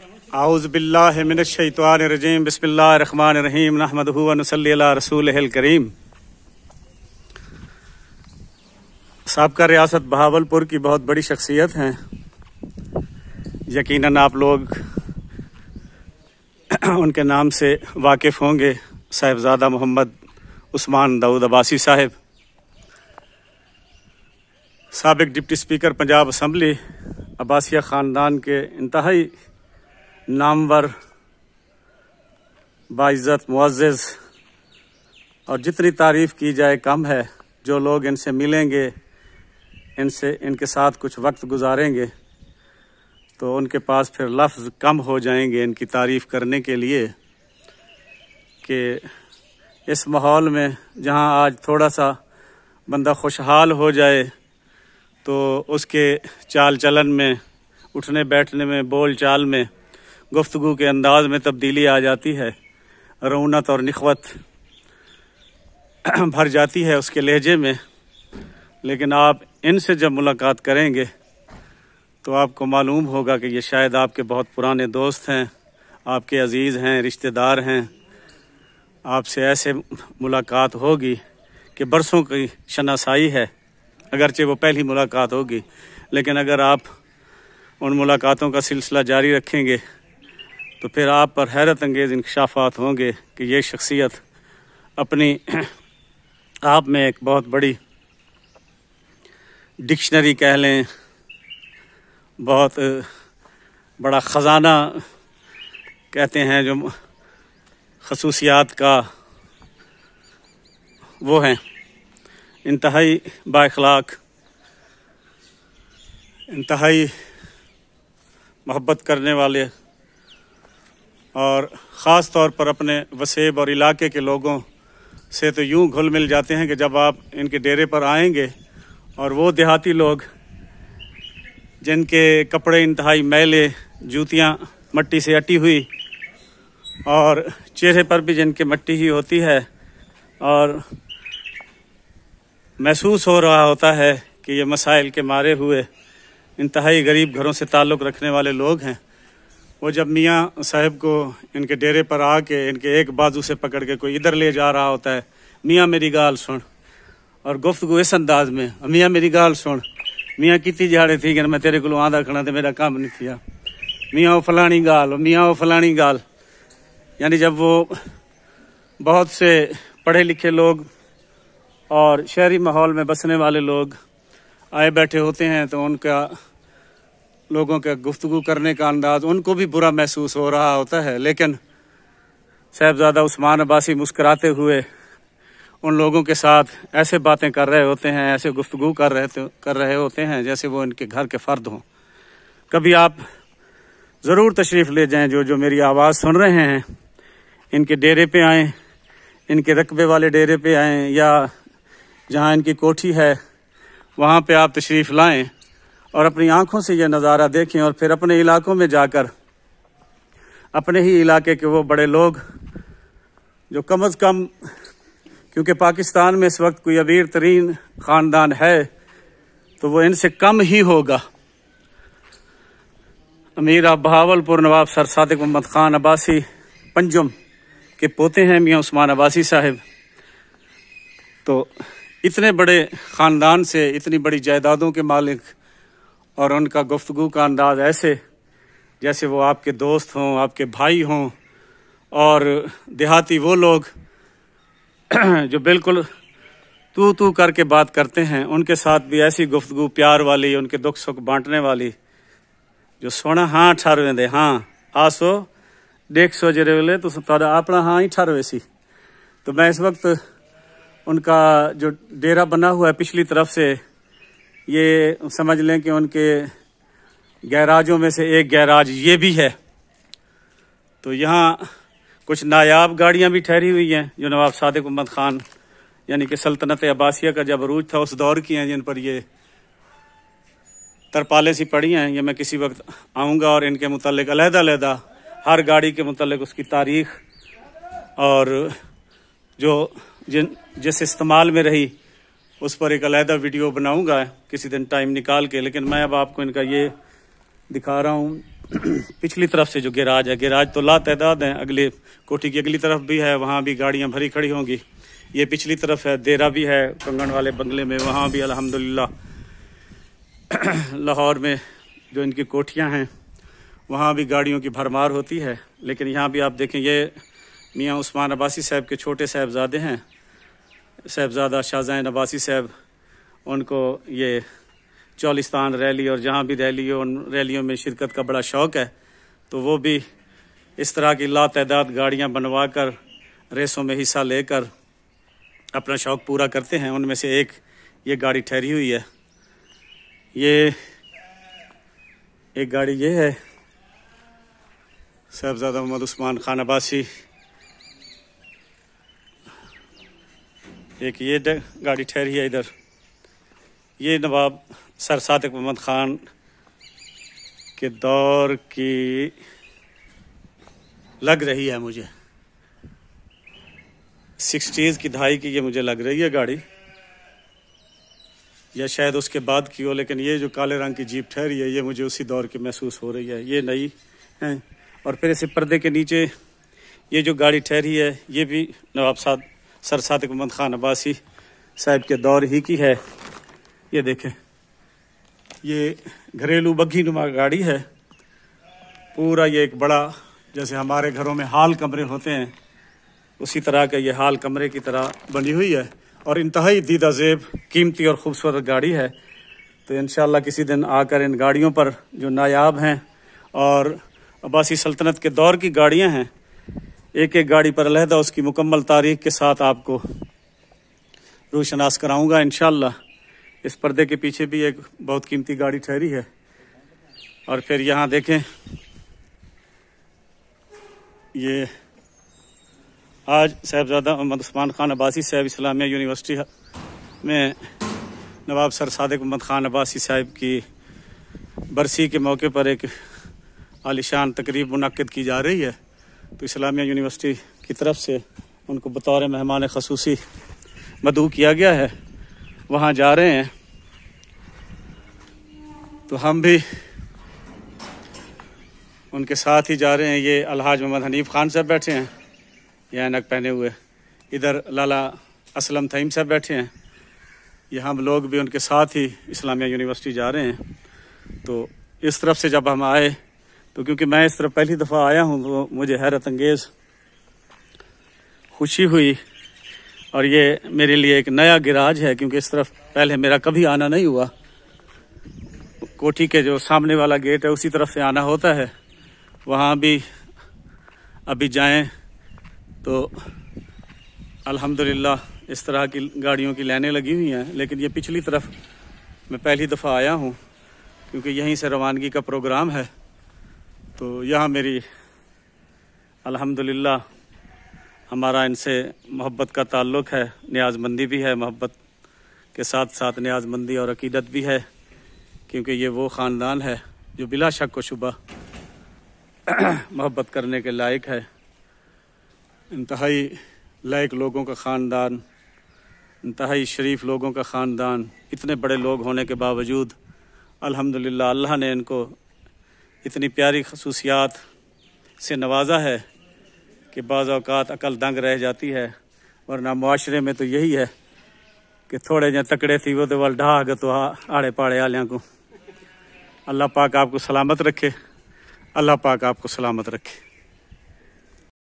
रहीम बसमीम हुआ रसूल करीम सबका रियासत बहावलपुर की बहुत बड़ी शख्सियत हैं यकीनन आप लोग उनके नाम से वाकिफ़ होंगे साहेबजादा मोहम्मद उस्मान दाऊद अबासी साहब सबक deputy speaker Punjab assembly Abbasia ख़ानदान के इंतहाई नामवर बाज़त मुआज़ और जितनी तारीफ़ की जाए कम है जो लोग इनसे मिलेंगे इनसे इनके साथ कुछ वक्त गुजारेंगे तो उनके पास फिर लफ्ज़ कम हो जाएंगे इनकी तारीफ़ करने के लिए कि इस माहौल में जहाँ आज थोड़ा सा बंदा खुशहाल हो जाए तो उसके चाल चलन में उठने बैठने में बोल चाल में गुफ्तु के अंदाज में तब्दीली आ जाती है रौनत और नखवत भर जाती है उसके लहजे में लेकिन आप इनसे जब मुलाकात करेंगे तो आपको मालूम होगा कि ये शायद आपके बहुत पुराने दोस्त हैं आपके अजीज़ हैं रिश्तेदार हैं आपसे ऐसे मुलाकात होगी कि बरसों की शनासाई है अगरचे वो पहली मुलाकात होगी लेकिन अगर आप उन मुलाकातों का सिलसिला जारी रखेंगे तो फिर आप पर हैरत अंगेज़ इंकशाफात होंगे कि ये शख्सियत अपनी आप में एक बहुत बड़ी डिक्शनरी कह लें बहुत बड़ा ख़जाना कहते हैं जो खसूसियात का वो हैं इंतहाई बाखलाक इंतहाई मोहब्बत करने वाले और ख़ास तौर पर अपने वसेब और इलाके के लोगों से तो यूँ घुल मिल जाते हैं कि जब आप इनके डेरे पर आएंगे और वो देहाती लोग जिनके कपड़े इंतहाई मैले जूतियाँ मट्टी से अटी हुई और चेहरे पर भी जिनके मट्टी ही होती है और महसूस हो रहा होता है कि ये मसाइल के मारे हुए इंतहाई गरीब घरों से ताल्लुक़ रखने वाले लोग हैं वो जब मियाँ साहब को इनके डेरे पर आके इनके एक बाजू से पकड़ के कोई इधर ले जा रहा होता है मियाँ मेरी गाल सुन और को इस अंदाज में मियाँ मेरी गाल सुन मियाँ कितनी जाड़े थी कि मैं तेरे को आंदा खड़ा तो मेरा काम नहीं थिया मियाँ वो फलानी गाल मियाँ वो फलानी गाल यानी जब वो बहुत से पढ़े लिखे लोग और शहरी माहौल में बसने वाले लोग आए बैठे होते हैं तो उनका लोगों के गुफ्तु करने का अंदाज उनको भी बुरा महसूस हो रहा होता है लेकिन साहबजादा उस्मान अब्बासी मुस्कराते हुए उन लोगों के साथ ऐसे बातें कर रहे होते हैं ऐसे गुफ्तु कर रहे तो, कर रहे होते हैं जैसे वो इनके घर के फ़र्द हों कभी आप ज़रूर तशरीफ़ ले जाएं जो जो मेरी आवाज़ सुन रहे हैं इनके डेरे पे आएं इनके रकबे वाले डेरे पे आएं या जहाँ इनकी कोठी है वहाँ पे आप तशरीफ़ लाएं और अपनी आंखों से ये नज़ारा देखें और फिर अपने इलाकों में जाकर अपने ही इलाके के वो बड़े लोग जो कम अज़ कम क्योंकि पाकिस्तान में इस वक्त कोई अबीर तरीन ख़ानदान है तो वो इनसे कम ही होगा अमीर आप बहावलपुर नवाब सर सदक मोहम्मद ख़ान अब्बासी पंजुम के पोते हैं मियाँ उस्मान अब्बासी साहब तो इतने बड़े ख़ानदान से इतनी बड़ी जायदादों के मालिक और उनका गुफ्तु का अंदाज ऐसे जैसे वो आपके दोस्त हों आपके भाई हों और देहाती वो लोग जो बिल्कुल तू तू करके बात करते हैं उनके साथ भी ऐसी गुफ्तु प्यार वाली उनके दुख सुख बांटने वाली जो सोना हाँ ठहरवें दे हाँ आसो देख सो जरे वे तो तारा अपना हाँ ही ठहरवे सी तो मैं इस वक्त उनका जो डेरा बना हुआ है पिछली तरफ से ये समझ लें कि उनके गैराजों में से एक गैराज ये भी है तो यहाँ कुछ नायाब गाड़ियाँ भी ठहरी हुई हैं जो नवाब सादिक मोहम्मद ख़ान यानी कि सल्तनत अब्बासिया का जब अरूज था उस दौर की हैं जिन पर ये तरपाले सी पड़ी हैं ये मैं किसी वक्त आऊँगा और इनके मतलब अलहदादा हर गाड़ी के मतलब उसकी तारीख और जो जिन जिस इस्तेमाल में रही उस पर एक अलहदा वीडियो बनाऊंगा किसी दिन टाइम निकाल के लेकिन मैं अब आपको इनका ये दिखा रहा हूँ पिछली तरफ से जो गैराज है गैराज तो ला तदाद है अगले कोठी की अगली तरफ भी है वहाँ भी गाड़ियाँ भरी खड़ी होंगी ये पिछली तरफ है देरा भी है कंगन वाले बंगले में वहाँ भी अल्हम्दुलिल्लाह लाहौर में जो इनकी कोठियाँ हैं वहाँ भी गाड़ियों की भरमार होती है लेकिन यहाँ भी आप देखें ये मियाँ उस्मान अब्बासी साहब के छोटे साहबजादे हैं साहबजादा शाहजहाँ नवासी साहब उनको ये चौलिस्तान रैली और जहाँ भी रैली हो उन रैलियों में शिरकत का बड़ा शौक़ है तो वो भी इस तरह की ला तदाद गाड़ियाँ बनवा कर रेसों में हिस्सा लेकर अपना शौक़ पूरा करते हैं उनमें से एक ये गाड़ी ठहरी हुई है ये एक गाड़ी ये है साहबजादा मोहम्मद उस्मान खान अबासी एक ये गाड़ी ठहरी है इधर ये नवाब सर सादक मोहम्मद ख़ान के दौर की लग रही है मुझे सिक्सटीज़ की दहाई की ये मुझे लग रही है गाड़ी या शायद उसके बाद की हो लेकिन ये जो काले रंग की जीप ठहरी है ये मुझे उसी दौर की महसूस हो रही है ये नई है और फिर इसे पर्दे के नीचे ये जो गाड़ी ठहरी है ये भी नवाब साहब सर सदक महमद खान अब्बासी साहब के दौर ही की है ये देखें ये घरेलू बग्घी नुमा गाड़ी है पूरा ये एक बड़ा जैसे हमारे घरों में हाल कमरे होते हैं उसी तरह का ये हाल कमरे की तरह बनी हुई है और इंतहाई दीदा जेब कीमती और ख़ूबसूरत गाड़ी है तो इन किसी दिन आकर इन गाड़ियों पर जो नायाब हैं और अब्बासी सल्तनत के दौर की गाड़ियाँ हैं एक एक गाड़ी पर अलहदा उसकी मुकम्मल तारीख के साथ आपको रोशनास कराऊंगा इन इस पर्दे के पीछे भी एक बहुत कीमती गाड़ी ठहरी है और फिर यहाँ देखें ये आज साहबजादा मोहम्मद उस्मान खान अब्बासी साहब इस्लामिया यूनिवर्सिटी में नवाब सर सदक मोहम्मद ख़ान अब्बासी साहब की बरसी के मौके पर एक आलिशान तकरीब मुनद की जा रही है तो इस्लामिया यूनिवर्सिटी की तरफ से उनको बतौर मेहमान खसूसी मदू किया गया है वहाँ जा रहे हैं तो हम भी उनके साथ ही जा रहे हैं ये अलहाज मोहम्मद हनीफ खान साहब बैठे हैं ये नक पहने हुए इधर लाला असलम थीम साहब बैठे हैं ये हम लोग भी उनके साथ ही इस्लामिया यूनिवर्सिटी जा रहे हैं तो इस तरफ से जब हम आए तो क्योंकि मैं इस तरह पहली दफ़ा आया हूँ तो मुझे हैरत अंगेज़ खुशी हुई और ये मेरे लिए एक नया गिराज है क्योंकि इस तरफ पहले मेरा कभी आना नहीं हुआ कोठी के जो सामने वाला गेट है उसी तरफ से आना होता है वहाँ भी अभी जाएं तो अल्हम्दुलिल्लाह इस तरह की गाड़ियों की लाइनें लगी हुई हैं लेकिन ये पिछली तरफ मैं पहली दफ़ा आया हूँ क्योंकि यहीं से रवानगी का प्रोग्राम है तो यहाँ मेरी अल्हम्दुलिल्लाह हमारा इनसे मोहब्बत का ताल्लुक है न्याजमंदी भी है मोहब्बत के साथ साथ न्याजमंदी और अकीदत भी है क्योंकि ये वो ख़ानदान है जो बिला शक को शुबा मोहब्बत करने के लायक है इंतहाई लायक लोगों का ख़ानदान इंतहाई शरीफ लोगों का ख़ानदान इतने बड़े लोग होने के बावजूद अल्हम्दुलिल्लाह अल्लाह ने इनको इतनी प्यारी खसूसियात से नवाजा है कि बाज़ात अकल दंग रह जाती है वरना मुआरे में तो यही है कि थोड़े जहाँ तकड़े थी वो तो वाल ढाह गए तो आड़े पाड़े आलियाँ को अल्लाह पाक आपको सलामत रखे अल्लाह पाक आपको सलामत रखे